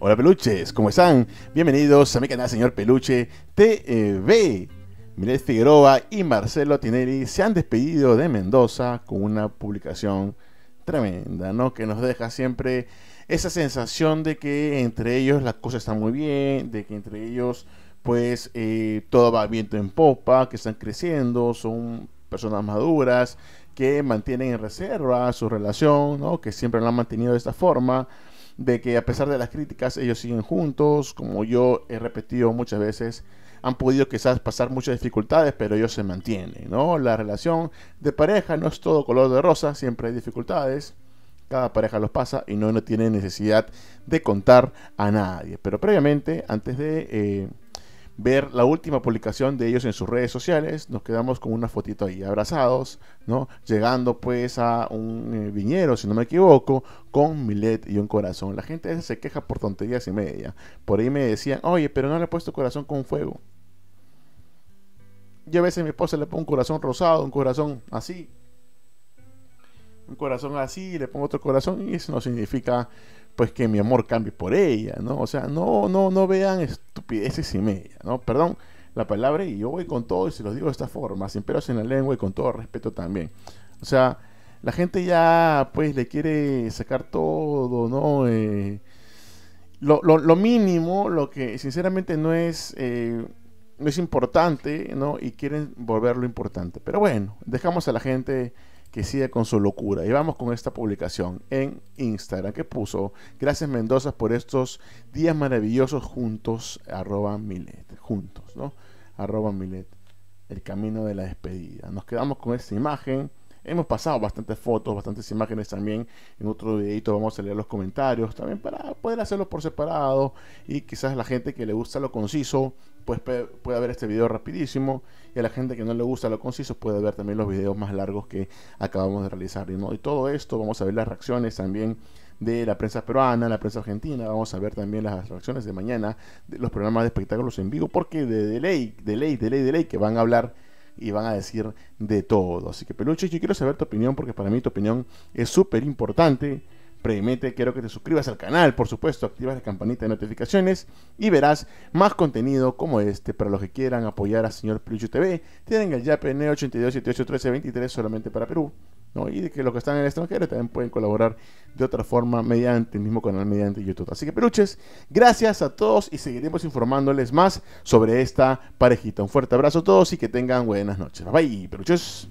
Hola peluches, ¿cómo están? Bienvenidos a mi canal Señor Peluche TV. miles Figueroa y Marcelo Tinelli se han despedido de Mendoza con una publicación tremenda, ¿no? Que nos deja siempre esa sensación de que entre ellos las cosas están muy bien, de que entre ellos pues eh, todo va viento en popa, que están creciendo, son personas maduras, que mantienen en reserva su relación, ¿no? Que siempre la han mantenido de esta forma de que a pesar de las críticas ellos siguen juntos, como yo he repetido muchas veces, han podido quizás pasar muchas dificultades, pero ellos se mantienen, ¿no? La relación de pareja no es todo color de rosa, siempre hay dificultades, cada pareja los pasa y no, no tiene necesidad de contar a nadie. Pero previamente, antes de... Eh, ver la última publicación de ellos en sus redes sociales. Nos quedamos con una fotito ahí abrazados, ¿no? Llegando pues a un eh, viñero, si no me equivoco, con Milet y un corazón. La gente se queja por tonterías y media. Por ahí me decían, oye, pero no le he puesto corazón con fuego. Yo a veces a mi esposa le pongo un corazón rosado, un corazón así, un corazón así, le pongo otro corazón y eso no significa pues que mi amor cambie por ella, ¿no? O sea, no, no, no vean estupideces y media, ¿no? Perdón la palabra y yo voy con todo y se los digo de esta forma, sin peros en la lengua y con todo respeto también. O sea, la gente ya pues le quiere sacar todo, ¿no? Eh, lo, mínimo, lo que sinceramente no es, eh, no es importante, ¿no? Y quieren volverlo importante. Pero bueno, dejamos a la gente que siga con su locura. Y vamos con esta publicación en Instagram que puso, gracias Mendoza por estos días maravillosos juntos, arroba Milet, juntos, ¿no? Arroba Milet, el camino de la despedida. Nos quedamos con esta imagen. Hemos pasado bastantes fotos, bastantes imágenes también. En otro videito vamos a leer los comentarios también para poder hacerlo por separado y quizás la gente que le gusta lo conciso pues puede ver este video rapidísimo y a la gente que no le gusta lo conciso puede ver también los videos más largos que acabamos de realizar. Y todo esto vamos a ver las reacciones también de la prensa peruana, la prensa argentina. Vamos a ver también las reacciones de mañana de los programas de espectáculos en vivo, porque de, de ley, de ley, de ley, de ley, que van a hablar y van a decir de todo. Así que peluche yo quiero saber tu opinión porque para mí tu opinión es súper importante. Previamente quiero que te suscribas al canal, por supuesto, activas la campanita de notificaciones y verás más contenido como este. Para los que quieran apoyar a Señor Peluche TV, tienen el YAP 982 23 solamente para Perú y que los que están en el extranjero también pueden colaborar de otra forma mediante el mismo canal, mediante YouTube. Así que peluches, gracias a todos y seguiremos informándoles más sobre esta parejita. Un fuerte abrazo a todos y que tengan buenas noches. Bye, bye peluches.